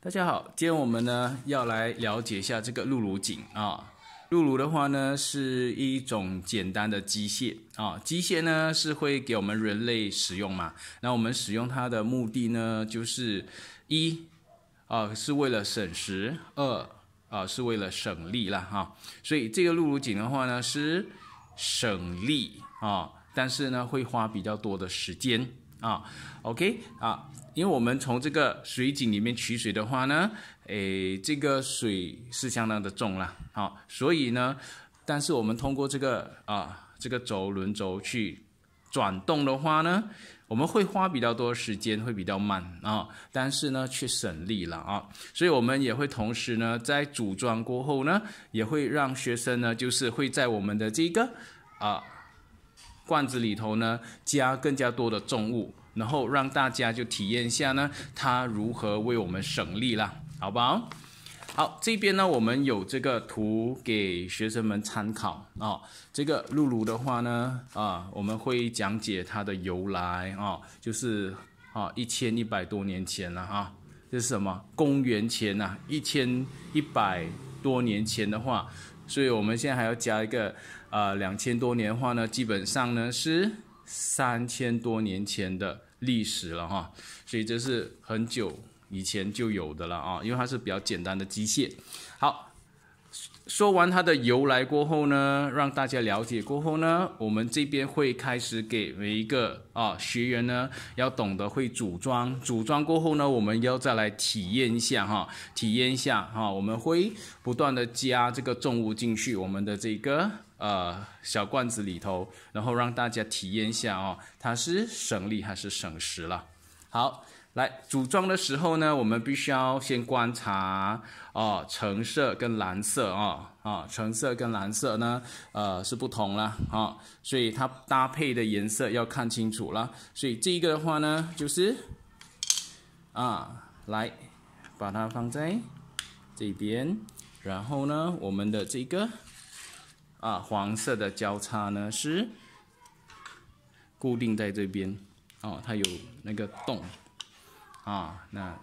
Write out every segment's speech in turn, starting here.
大家好，今天我们呢要来了解一下这个鹿乳井啊。鹿乳的话呢是一种简单的机械啊，机械呢是会给我们人类使用嘛。那我们使用它的目的呢就是一啊是为了省时，二啊是为了省力啦哈。所以这个鹿乳井的话呢是省力啊，但是呢会花比较多的时间。啊，OK 啊，因为我们从这个水井里面取水的话呢，诶，这个水是相当的重了，好，所以呢，但是我们通过这个啊，这个轴轮轴去转动的话呢，我们会花比较多时间，会比较慢啊，但是呢，却省力了啊，所以我们也会同时呢，在组装过后呢，也会让学生呢，就是会在我们的这个啊。罐子里头呢，加更加多的重物，然后让大家就体验一下呢，它如何为我们省力啦，好不好？好，这边呢，我们有这个图给学生们参考啊。这个露露的话呢，啊，我们会讲解它的由来啊，就是啊，一千一百多年前了啊，这是什么？公元前呐，一千一百多年前的话。所以，我们现在还要加一个，呃，两千多年的话呢，基本上呢是三千多年前的历史了哈，所以这是很久以前就有的了啊，因为它是比较简单的机械。好。说完它的由来过后呢，让大家了解过后呢，我们这边会开始给每一个啊学员呢，要懂得会组装。组装过后呢，我们要再来体验一下哈，体验一下哈，我们会不断的加这个重物进去我们的这个呃小罐子里头，然后让大家体验一下哦，它是省力还是省时了？好。来组装的时候呢，我们必须要先观察哦，橙色跟蓝色哦，哦，橙色跟蓝色呢，呃是不同了哦，所以它搭配的颜色要看清楚了。所以这个的话呢，就是啊，来把它放在这边，然后呢，我们的这个啊黄色的交叉呢是固定在这边哦，它有那个洞。啊，那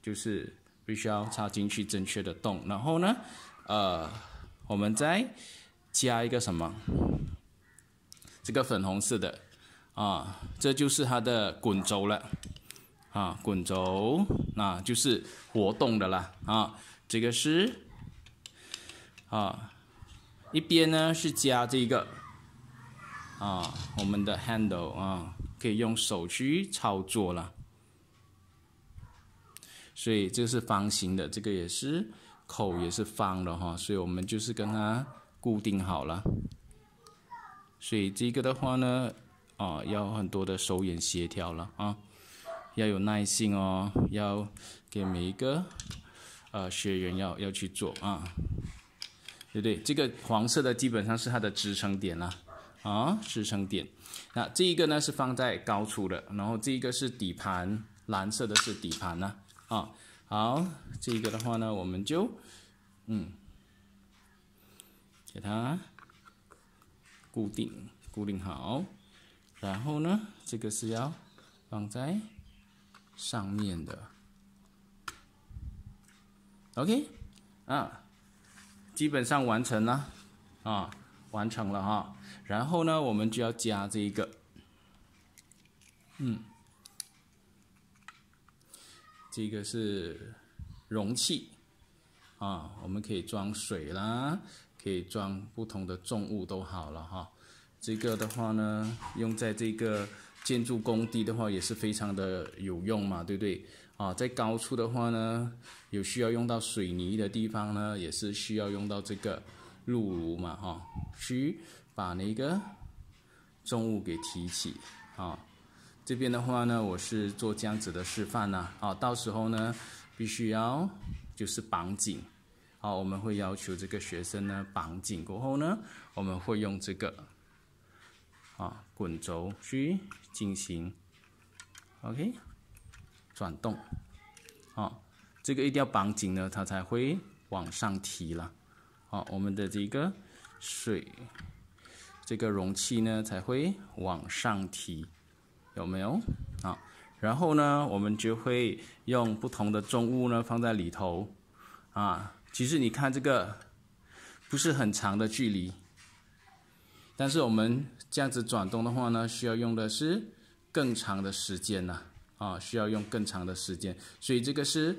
就是必须要插进去正确的洞，然后呢，呃，我们再加一个什么？这个粉红色的啊，这就是它的滚轴了啊，滚轴，那就是活动的啦啊，这个是啊，一边呢是加这一个啊，我们的 handle 啊，可以用手去操作了。所以这个是方形的，这个也是口也是方的哈，所以我们就是跟它固定好了。所以这个的话呢，啊，要很多的手眼协调了啊，要有耐心哦，要给每一个呃学员要要去做啊，对不对？这个黄色的基本上是它的支撑点啦。啊，支撑点。那这一个呢是放在高处的，然后这一个是底盘，蓝色的是底盘呢。啊，好，这个的话呢，我们就，嗯，给它固定，固定好，然后呢，这个是要放在上面的。OK，啊，基本上完成了，啊，完成了哈。然后呢，我们就要加这一个，嗯。这个是容器啊，我们可以装水啦，可以装不同的重物都好了哈。这个的话呢，用在这个建筑工地的话也是非常的有用嘛，对不对？啊，在高处的话呢，有需要用到水泥的地方呢，也是需要用到这个路炉嘛，哈，需把那个重物给提起啊。这边的话呢，我是做这样子的示范呢。啊，到时候呢，必须要就是绑紧。啊，我们会要求这个学生呢绑紧过后呢，我们会用这个啊滚轴去进行，OK，转动。啊，这个一定要绑紧呢，它才会往上提了。啊，我们的这个水这个容器呢才会往上提。有没有啊？然后呢，我们就会用不同的重物呢放在里头，啊，其实你看这个不是很长的距离，但是我们这样子转动的话呢，需要用的是更长的时间呢，啊，需要用更长的时间，所以这个是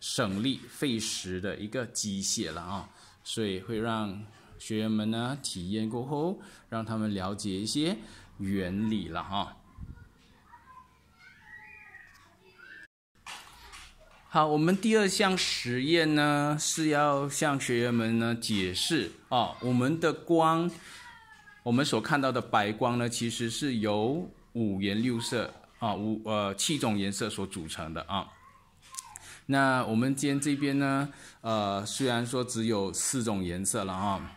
省力费时的一个机械了啊，所以会让学员们呢体验过后，让他们了解一些原理了哈。好，我们第二项实验呢，是要向学员们呢解释啊，我们的光，我们所看到的白光呢，其实是由五颜六色啊，五呃七种颜色所组成的啊。那我们今天这边呢，呃，虽然说只有四种颜色了啊，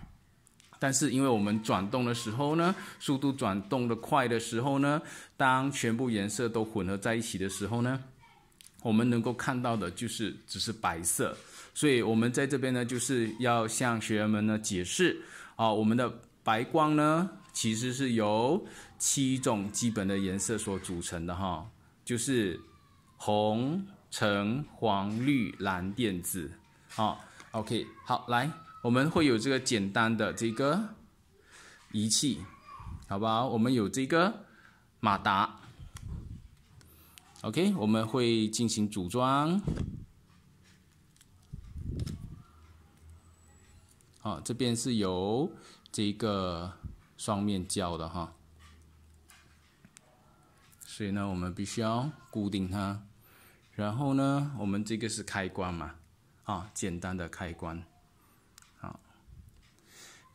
但是因为我们转动的时候呢，速度转动的快的时候呢，当全部颜色都混合在一起的时候呢。我们能够看到的就是只是白色，所以我们在这边呢，就是要向学员们呢解释，啊，我们的白光呢其实是由七种基本的颜色所组成的哈，就是红、橙、黄、绿、蓝、靛、紫，啊，OK，好，来，我们会有这个简单的这个仪器，好不好？我们有这个马达。OK，我们会进行组装。好，这边是有这个双面胶的哈，所以呢，我们必须要固定它。然后呢，我们这个是开关嘛，啊，简单的开关。啊。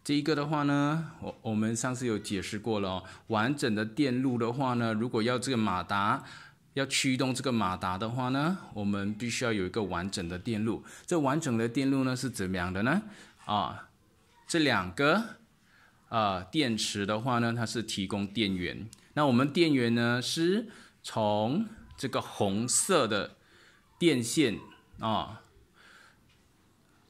这一个的话呢，我我们上次有解释过了。完整的电路的话呢，如果要这个马达。要驱动这个马达的话呢，我们必须要有一个完整的电路。这完整的电路呢是怎么样的呢？啊，这两个啊电池的话呢，它是提供电源。那我们电源呢是从这个红色的电线啊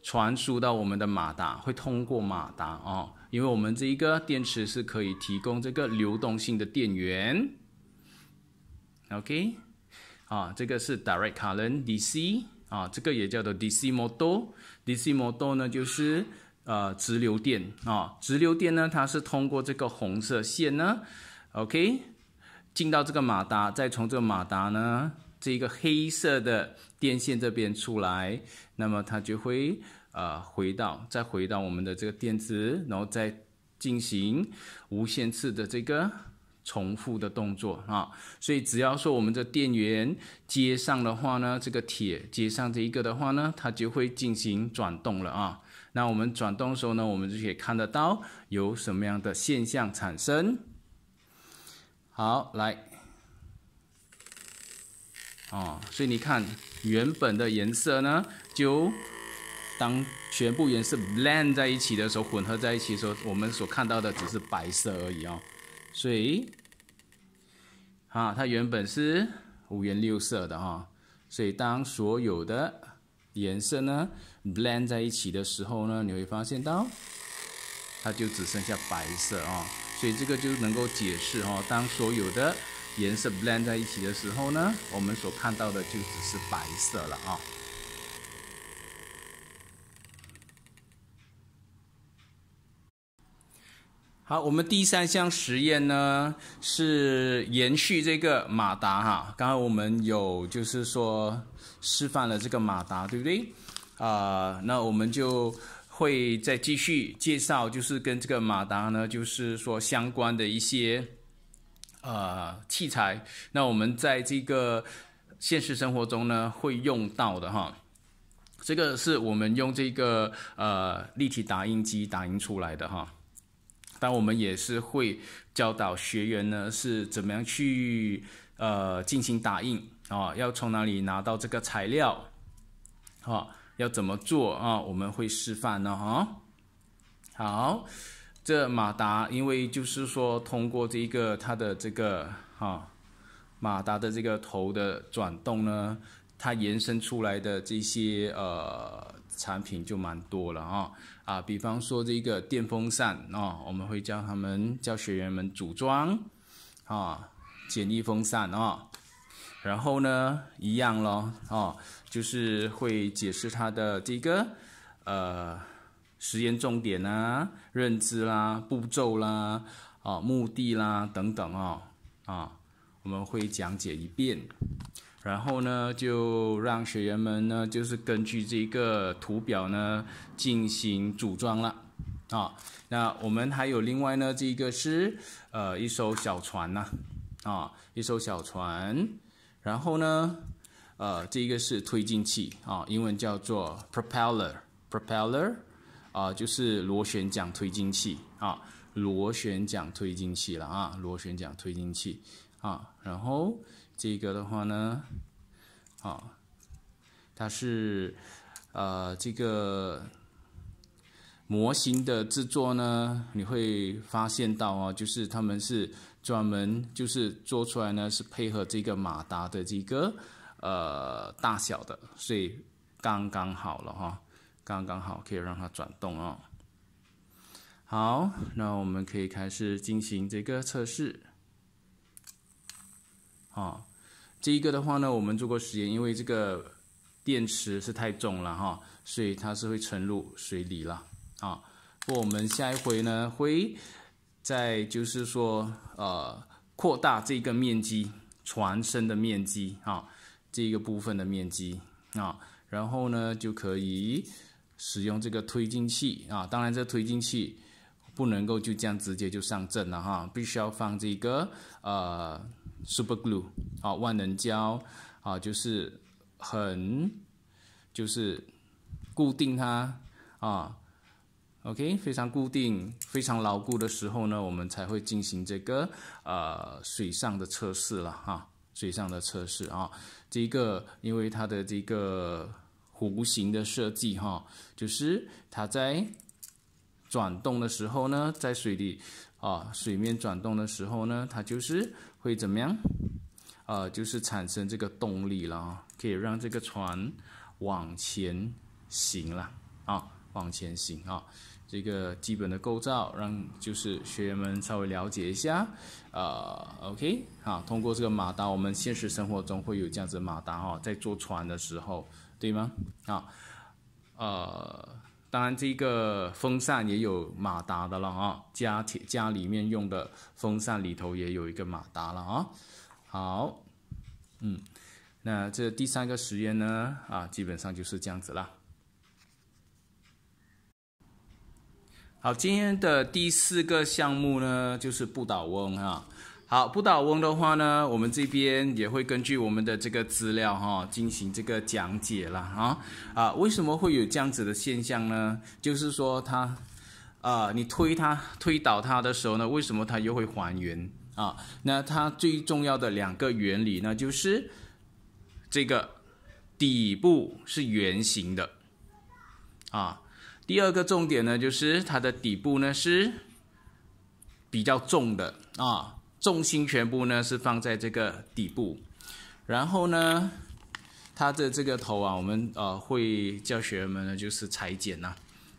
传输到我们的马达，会通过马达啊，因为我们这一个电池是可以提供这个流动性的电源。OK，啊，这个是 Direct Current DC，啊，这个也叫做 DC Motor，DC Motor 呢就是呃直流电啊，直流电呢它是通过这个红色线呢，OK，进到这个马达，再从这个马达呢这一个黑色的电线这边出来，那么它就会呃回到再回到我们的这个电池，然后再进行无限次的这个。重复的动作啊，所以只要说我们的电源接上的话呢，这个铁接上这一个的话呢，它就会进行转动了啊。那我们转动的时候呢，我们就可以看得到有什么样的现象产生。好，来，哦，所以你看，原本的颜色呢，就当全部颜色 blend 在一起的时候，混合在一起的时候，我们所看到的只是白色而已啊。所以，啊，它原本是五颜六色的哈。所以，当所有的颜色呢 blend 在一起的时候呢，你会发现到，它就只剩下白色啊。所以，这个就能够解释哈，当所有的颜色 blend 在一起的时候呢，我们所看到的就只是白色了啊。好，我们第三项实验呢是延续这个马达哈，刚刚我们有就是说示范了这个马达，对不对？啊，那我们就会再继续介绍，就是跟这个马达呢，就是说相关的一些呃器材。那我们在这个现实生活中呢会用到的哈，这个是我们用这个呃立体打印机打印出来的哈。但我们也是会教导学员呢，是怎么样去呃进行打印啊？要从哪里拿到这个材料？哈，要怎么做啊？我们会示范呢。哈，好，这马达，因为就是说通过这一个它的这个哈马达的这个头的转动呢。它延伸出来的这些呃产品就蛮多了哈啊，比方说这个电风扇啊，我们会教他们教学员们组装啊，简易风扇啊，然后呢一样咯哦，就是会解释它的这个呃实验重点啊、认知啦、步骤啦、啊目的啦等等啊啊，我们会讲解一遍。然后呢，就让学员们呢，就是根据这个图表呢，进行组装了啊。那我们还有另外呢，这个是呃一艘小船呐，啊，一艘小船。然后呢，呃，这个是推进器啊，英文叫做 propeller propeller，啊，就是螺旋桨推进器啊，螺旋桨推进器了啊，螺旋桨推进器啊，然后。这个的话呢，啊，它是呃这个模型的制作呢，你会发现到哦，就是他们是专门就是做出来呢，是配合这个马达的这个呃大小的，所以刚刚好了哈，刚刚好可以让它转动哦。好，那我们可以开始进行这个测试。啊，这一个的话呢，我们做过实验，因为这个电池是太重了哈，所以它是会沉入水里了啊。不过我们下一回呢，会再就是说，呃，扩大这个面积，船身的面积啊，这一个部分的面积啊，然后呢就可以使用这个推进器啊。当然，这推进器不能够就这样直接就上阵了哈，必须要放这个呃。super glue 啊，万能胶啊，就是很就是固定它啊，OK，非常固定，非常牢固的时候呢，我们才会进行这个呃水上的测试了哈，水上的测试啊，这个因为它的这个弧形的设计哈，就是它在转动的时候呢，在水里。啊，水面转动的时候呢，它就是会怎么样？呃，就是产生这个动力了啊，可以让这个船往前行了啊，往前行啊。这个基本的构造，让就是学员们稍微了解一下。呃，OK，好，通过这个马达，我们现实生活中会有这样子马达哈，在坐船的时候，对吗？啊，呃。当然，这个风扇也有马达的了啊，家铁家里面用的风扇里头也有一个马达了啊。好，嗯，那这第三个实验呢，啊，基本上就是这样子了。好，今天的第四个项目呢，就是不倒翁哈。好，不倒翁的话呢，我们这边也会根据我们的这个资料哈，进行这个讲解了啊啊，为什么会有这样子的现象呢？就是说它啊，你推它推倒它的时候呢，为什么它又会还原啊？那它最重要的两个原理呢，就是这个底部是圆形的啊，第二个重点呢，就是它的底部呢是比较重的啊。重心全部呢是放在这个底部，然后呢，它的这个头啊，我们呃会教学员们呢就是裁剪呐，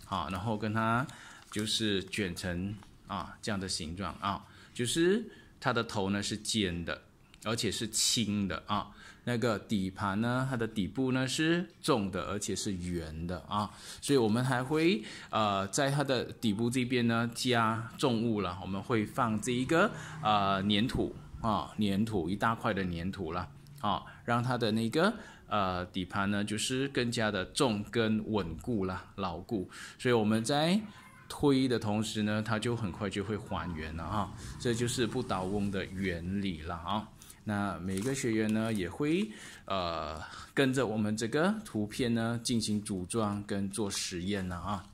啊，然后跟它就是卷成啊这样的形状啊，就是它的头呢是尖的。而且是轻的啊，那个底盘呢，它的底部呢是重的，而且是圆的啊，所以我们还会呃在它的底部这边呢加重物了，我们会放这一个呃粘土啊，粘土一大块的粘土了，啊，让它的那个呃底盘呢就是更加的重跟稳固了，牢固。所以我们在推的同时呢，它就很快就会还原了哈，这就是不倒翁的原理了啊。那每个学员呢，也会呃跟着我们这个图片呢进行组装跟做实验了啊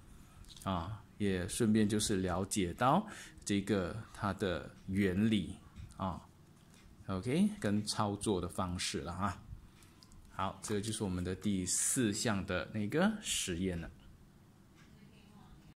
啊，也顺便就是了解到这个它的原理啊，OK 跟操作的方式了哈。好，这个就是我们的第四项的那个实验了。